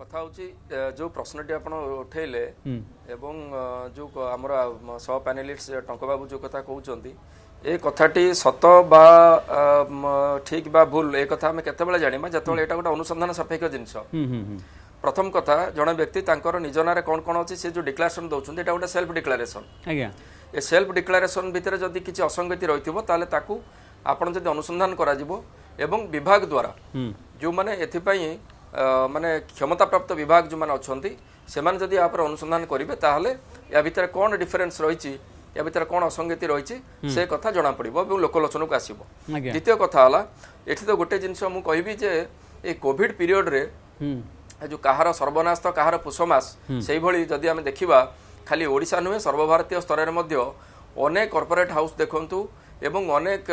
କଥା ହେଉଛି ଯେଉଁ ପ୍ରଶ୍ନଟି ଆପଣ ଉଠେଇଲେ ଏବଂ ଯେଉଁ ଆମର ସହ ପ୍ୟାନେଲିଷ୍ଟ ଟଙ୍କବାବୁ ଯେଉଁ କଥା କହୁଛନ୍ତି ଏ କଥାଟି ସତ ବା ଠିକ ବା ଭୁଲ ଏ କଥା ଆମେ କେତେବେଳେ ଜାଣିବା ଯେତେବେଳେ ଏଇଟା ଗୋଟେ ଅନୁସନ୍ଧାନ ସାପେକ୍ଷ ଜିନିଷ ପ୍ରଥମ କଥା ଜଣେ ବ୍ୟକ୍ତି ତାଙ୍କର ନିଜ ନାଁରେ କ'ଣ କ'ଣ ଅଛି ସେ ଯେଉଁ ଡିକ୍ଲାରେସନ ଦେଉଛନ୍ତି ଏଟା ଗୋଟେ ସେଲ୍ଫ ଡିକ୍ଲାରେସନ ଏ ସେଲ୍ଫ ଡିକ୍ଲାରେସନ ଭିତରେ ଯଦି କିଛି ଅସଙ୍ଗତି ରହିଥିବ ତାହେଲେ ତାକୁ ଆପଣ ଯଦି ଅନୁସନ୍ଧାନ କରାଯିବ ଏବଂ ବିଭାଗ ଦ୍ୱାରା ଯେଉଁମାନେ ଏଥିପାଇଁ ମାନେ କ୍ଷମତାପ୍ରାପ୍ତ ବିଭାଗ ଯେଉଁମାନେ ଅଛନ୍ତି ସେମାନେ ଯଦି ୟା ଉପରେ ଅନୁସନ୍ଧାନ କରିବେ ତାହେଲେ ୟା ଭିତରେ କ'ଣ ଡିଫରେନ୍ସ ରହିଛି ୟା ଭିତରେ କ'ଣ ଅସଙ୍ଗତି ରହିଛି ସେ କଥା ଜଣାପଡ଼ିବ ଏବଂ ଲୋକଲୋଚନକୁ ଆସିବ ଦ୍ୱିତୀୟ କଥା ହେଲା ଏଠି ତ ଗୋଟେ ଜିନିଷ ମୁଁ କହିବି ଯେ ଏ କୋଭିଡ୍ ପିରିୟଡ଼ରେ ଯେଉଁ କାହାର ସର୍ବନାଶ ତ କାହାର ପୁଷମାସ ସେଇଭଳି ଯଦି ଆମେ ଦେଖିବା ଖାଲି ଓଡ଼ିଶା ନୁହେଁ ସର୍ବଭାରତୀୟ ସ୍ତରରେ ମଧ୍ୟ ଅନେକ କର୍ପୋରେଟ୍ ହାଉସ୍ ଦେଖନ୍ତୁ ଏବଂ ଅନେକ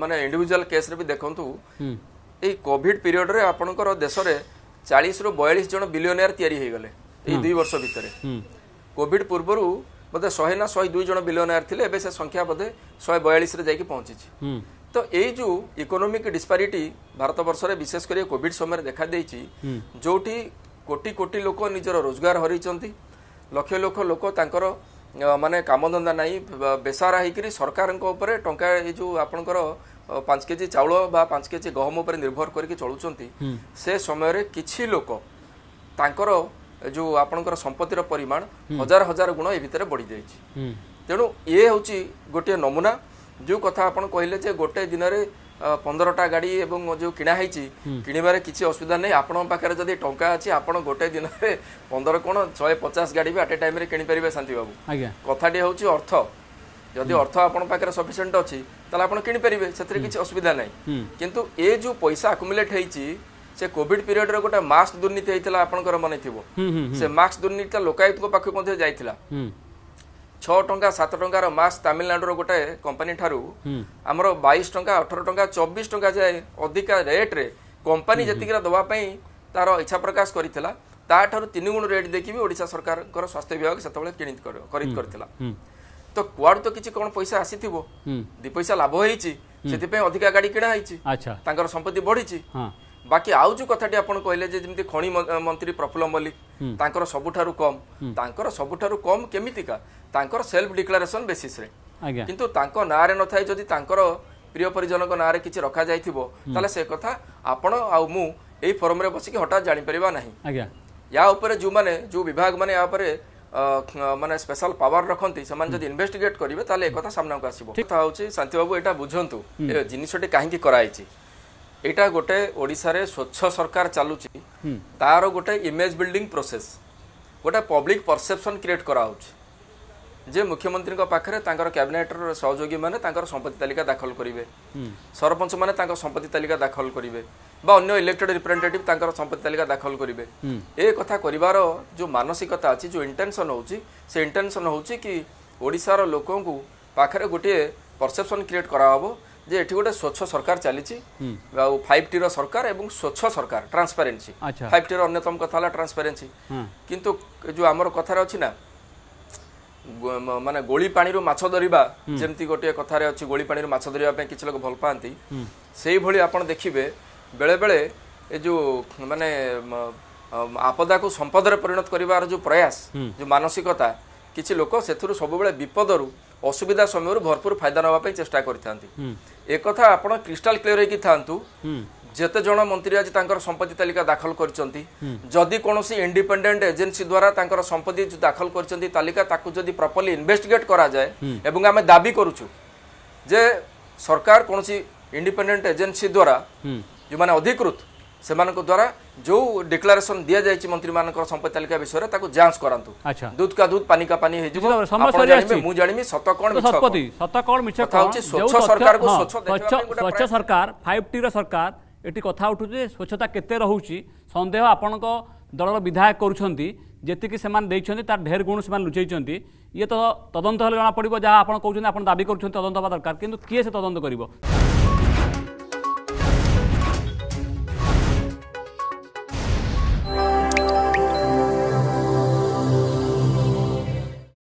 ମାନେ ଇଣ୍ଡିଭିଜୁଆଲ୍ କେସ୍ରେ ବି ଦେଖନ୍ତୁ ଏଇ କୋଭିଡ୍ ପିରିୟଡ଼ରେ ଆପଣଙ୍କର ଦେଶରେ ଚାଳିଶରୁ ବୟାଳିଶ ଜଣ ବିଲିୟନେୟାର ତିଆରି ହୋଇଗଲେ ଏଇ ଦୁଇ ବର୍ଷ ଭିତରେ କୋଭିଡ୍ ପୂର୍ବରୁ ବୋଧେ ଶହେ ନା ଶହେ ଦୁଇ ଜଣ ବିଲିୟନେୟାର ଥିଲେ ଏବେ ସେ ସଂଖ୍ୟା ବୋଧେ ଶହେ ବୟାଳିଶରେ ଯାଇକି ପହଞ୍ଚିଛି ତ ଏଇ ଯେଉଁ ଇକୋନୋମିକ ଡିସ୍ପାରିଟି ଭାରତବର୍ଷରେ ବିଶେଷ କରି କୋଭିଡ୍ ସମୟରେ ଦେଖାଦେଇଛି ଯେଉଁଠି କୋଟି କୋଟି ଲୋକ ନିଜର ରୋଜଗାର ହରାଇଛନ୍ତି ଲକ୍ଷ ଲକ୍ଷ ଲୋକ ତାଙ୍କର ମାନେ କାମଧନ୍ଦା ନାହିଁ ବେସାରା ହେଇକିରି ସରକାରଙ୍କ ଉପରେ ଟଙ୍କା ଏଇ ଯେଉଁ ଆପଣଙ୍କର ପାଞ୍ଚ କେଜି ଚାଉଳ ବା ପାଞ୍ଚ କେଜି ଗହମ ଉପରେ ନିର୍ଭର କରିକି ଚଳୁଛନ୍ତି ସେ ସମୟରେ କିଛି ଲୋକ ତାଙ୍କର ଯେଉଁ ଆପଣଙ୍କର ସମ୍ପତ୍ତିର ପରିମାଣ ହଜାର ହଜାର ଗୁଣ ଏ ଭିତରେ ବଢ଼ିଯାଇଛି ତେଣୁ ଇଏ ହେଉଛି ଗୋଟିଏ ନମୁନା ଯେଉଁ କଥା ଆପଣ କହିଲେ ଯେ ଗୋଟେ ଦିନରେ ପନ୍ଦରଟା ଗାଡ଼ି ଏବଂ ଯେଉଁ କିଣା ହେଇଛି କିଣିବାରେ କିଛି ଅସୁବିଧା ନାହିଁ ଆପଣଙ୍କ ପାଖରେ ଯଦି ଟଙ୍କା ଅଛି ଆପଣ ଗୋଟେ ଦିନରେ ପନ୍ଦର କ'ଣ ଶହେ ପଚାଶ ଗାଡ଼ି ବି ଆଟ୍ ଏ ଟାଇମ୍ରେ କିଣିପାରିବେ ଶାନ୍ତିବାବୁ ଆଜ୍ଞା କଥାଟି ହେଉଛି ଅର୍ଥ যদি অর্থ আপনার পাখে সফিসিয়েন্ট অনেক তাহলে আপনার কিনিপারে সেতরে কিছু অসুবিধা নাই কিন্তু এ যে পয়সা আকুমুলেট হয়েছি সে কোভিড পিরিয়ডর গোটে মাস্ক দুর্নীতি হয়েছিল আপনার মনে থাকবে সে মাস্ক দুর্নীতিটা লোকায়ুক্ত পাখু যাই ছ টঙ্কা সাত টঙ্কার মাস্ক তামিলনাড়ুর গোটে কোম্পানি ঠার আমার বাইশ টঙ্কা অঠর টঙ্কা চব্বিশ টঙ্কা যায় অধিকা রেট্রে কোম্পানি যেতে দেওয়া তার ইচ্ছা প্রকাশ করে তাঠার তিনগুণ রেট দেখি ওড়শা সরকার স্বাস্থ্য বিভাগ সেত করে করেছিল ତ କୁଆଡୁ ତ କିଛି କଣ ପଇସା ଆସିଥିବ ଦି ପଇସା ଲାଭ ହେଇଛି ସେଥିପାଇଁ ଅଧିକା ଗାଡି କିଣା ହେଇଛି ତାଙ୍କର ସମ୍ପତ୍ତି ବଢିଛି ବାକି ଆଉ ଯୋଉ କଥାଟି ଆପଣ କହିଲେ ଯେ ଯେମିତି ଖଣି ମନ୍ତ୍ରୀ ପ୍ରଫୁଲ୍ଲ ମଲ୍ଲିକ ତାଙ୍କର ସବୁଠାରୁ କମ ତାଙ୍କର ସବୁଠାରୁ କମ କେମିତିକା ତାଙ୍କର ସେଲ୍ଫ ଡିକ୍ଲାରେସନ ବେସିସ୍ରେ କିନ୍ତୁ ତାଙ୍କ ନାଁରେ ନଥାଏ ଯଦି ତାଙ୍କର ପ୍ରିୟ ପରିଜନଙ୍କ ନାଁରେ କିଛି ରଖାଯାଇଥିବ ତାହେଲେ ସେ କଥା ଆପଣ ଆଉ ମୁଁ ଏଇ ଫୋରମ୍ରେ ବସିକି ହଠାତ୍ ଜାଣିପାରିବା ନାହିଁ ୟା ଉପରେ ଯୋଉମାନେ ଯୋଉ ବିଭାଗମାନେ ୟା ମାନେ ସ୍ପେଶାଲ ପାୱାର ରଖନ୍ତି ସେମାନେ ଯଦି ଇନଭେଷ୍ଟିଗେଟ୍ କରିବେ ତାହେଲେ ଏକଥା ସାମ୍ନାକୁ ଆସିବ କଥା ହେଉଛି ଶାନ୍ତିବାବୁ ଏଇଟା ବୁଝନ୍ତୁ ଜିନିଷଟି କାହିଁକି କରାହେଇଛି ଏଇଟା ଗୋଟେ ଓଡ଼ିଶାରେ ସ୍ୱଚ୍ଛ ସରକାର ଚାଲୁଛି ତାର ଗୋଟେ ଇମେଜ୍ ବିଲ୍ଡିଂ ପ୍ରୋସେସ୍ ଗୋଟେ ପବ୍ଲିକ୍ ପରସେପ୍ସନ୍ କ୍ରିଏଟ୍ କରାହେଉଛି ଯେ ମୁଖ୍ୟମନ୍ତ୍ରୀଙ୍କ ପାଖରେ ତାଙ୍କର କ୍ୟାବିନେଟ୍ର ସହଯୋଗୀମାନେ ତାଙ୍କର ସମ୍ପତ୍ତି ତାଲିକା ଦାଖଲ କରିବେ ସରପଞ୍ଚମାନେ ତାଙ୍କ ସମ୍ପତ୍ତି ତାଲିକା ଦାଖଲ କରିବେ ବା ଅନ୍ୟ ଇଲେକ୍ଟେଡ୍ ରିପ୍ରେଜେଣ୍ଟେଟିଭ୍ ତାଙ୍କର ସମ୍ପତ୍ତି ତାଲିକା ଦାଖଲ କରିବେ ଏ କଥା କରିବାର ଯେଉଁ ମାନସିକତା ଅଛି ଯେଉଁ ଇଣ୍ଟେନ୍ସନ୍ ହେଉଛି ସେ ଇଣ୍ଟେନ୍ସନ୍ ହେଉଛି କି ଓଡ଼ିଶାର ଲୋକଙ୍କୁ ପାଖରେ ଗୋଟିଏ ପରସେପ୍ସନ୍ କ୍ରିଏଟ୍ କରାହେବ ଯେ ଏଠି ଗୋଟେ ସ୍ୱଚ୍ଛ ସରକାର ଚାଲିଛି ଆଉ ଫାଇଭ୍ ଟିର ସରକାର ଏବଂ ସ୍ୱଚ୍ଛ ସରକାର ଟ୍ରାନ୍ସପାରେନ୍ସି ଫାଇଭ୍ ଟିର ଅନ୍ୟତମ କଥା ହେଲା ଟ୍ରାନ୍ସପାରେନ୍ସି କିନ୍ତୁ ଯେଉଁ ଆମର କଥାରେ ଅଛି ନା ମାନେ ଗୋଳି ପାଣିରୁ ମାଛ ଧରିବା ଯେମିତି ଗୋଟିଏ କଥାରେ ଅଛି ଗୋଳି ପାଣିରୁ ମାଛ ଧରିବା ପାଇଁ କିଛି ଲୋକ ଭଲ ପାଆନ୍ତି ସେଇଭଳି ଆପଣ ଦେଖିବେ ବେଳେବେଳେ ଏ ଯେଉଁ ମାନେ ଆପଦାକୁ ସମ୍ପଦରେ ପରିଣତ କରିବାର ଯେଉଁ ପ୍ରୟାସ ଯେଉଁ ମାନସିକତା କିଛି ଲୋକ ସେଥିରୁ ସବୁବେଳେ ବିପଦରୁ ଅସୁବିଧା ସମୟରୁ ଭରପୁର ଫାଇଦା ନେବା ପାଇଁ ଚେଷ୍ଟା କରିଥାନ୍ତି ଏକଥା ଆପଣ କ୍ରିଷ୍ଟାଲ କ୍ଲିଅର ହେଇକି ଥାନ୍ତୁ ଯେତେ ଜଣ ମନ୍ତ୍ରୀ ଆଜି ତାଙ୍କର ସମ୍ପତ୍ତି ତାଲିକା ଦାଖଲ କରିଛନ୍ତି ଯଦି କୌଣସି ଇଣ୍ଡିପେଣ୍ଡେଣ୍ଟ ଏଜେନ୍ସି ଦ୍ୱାରା ତାଙ୍କର ସମ୍ପତ୍ତି ଦାଖଲ କରିଛନ୍ତି ତାଲିକା ତାକୁ ଯଦି ପ୍ରପର୍ଲି ଇନଭେଷ୍ଟିଗେଟ୍ କରାଯାଏ ଏବଂ ଆମେ ଦାବି କରୁଛୁ ଯେ ସରକାର କୌଣସି ଇଣ୍ଡିପେଣ୍ଡେଣ୍ଟ ଏଜେନ୍ସି ଦ୍ୱାରା जो मैंने अधिकृत से द्वारा जो डिक्लारेसन दि जाए मंत्री मान संपत्ति तालिका विषय जांच करूँ दूध का दूध पानी का पानी जानी सरकार ये कथ उठू स्वच्छता केतदेह आप दल विधायक करती से तार ढेर गुण से लुचाई ये तो तदंत हमें जमापड़ जहाँ आप दाबी करद दरकार किए से तदंत कर